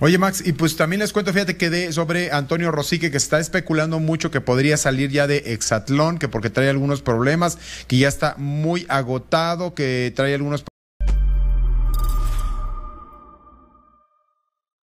Oye, Max, y pues también les cuento, fíjate que de, sobre Antonio Rosique, que está especulando mucho que podría salir ya de Exatlón, que porque trae algunos problemas, que ya está muy agotado, que trae algunos problemas